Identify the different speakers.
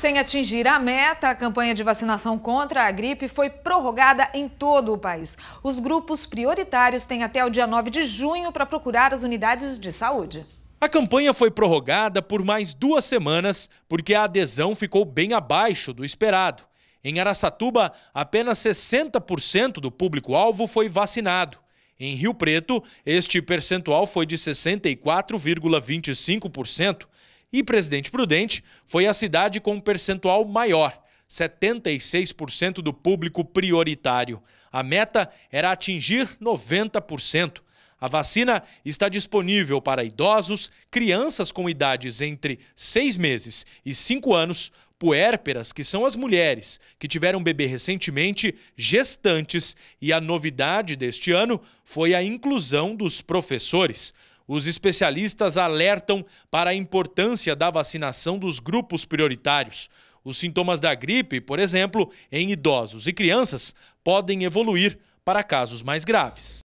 Speaker 1: Sem atingir a meta, a campanha de vacinação contra a gripe foi prorrogada em todo o país. Os grupos prioritários têm até o dia 9 de junho para procurar as unidades de saúde.
Speaker 2: A campanha foi prorrogada por mais duas semanas porque a adesão ficou bem abaixo do esperado. Em Araçatuba, apenas 60% do público-alvo foi vacinado. Em Rio Preto, este percentual foi de 64,25%. E Presidente Prudente foi a cidade com um percentual maior, 76% do público prioritário. A meta era atingir 90%. A vacina está disponível para idosos, crianças com idades entre 6 meses e 5 anos, puérperas, que são as mulheres que tiveram bebê recentemente, gestantes, e a novidade deste ano foi a inclusão dos professores. Os especialistas alertam para a importância da vacinação dos grupos prioritários. Os sintomas da gripe, por exemplo, em idosos e crianças, podem evoluir para casos mais graves.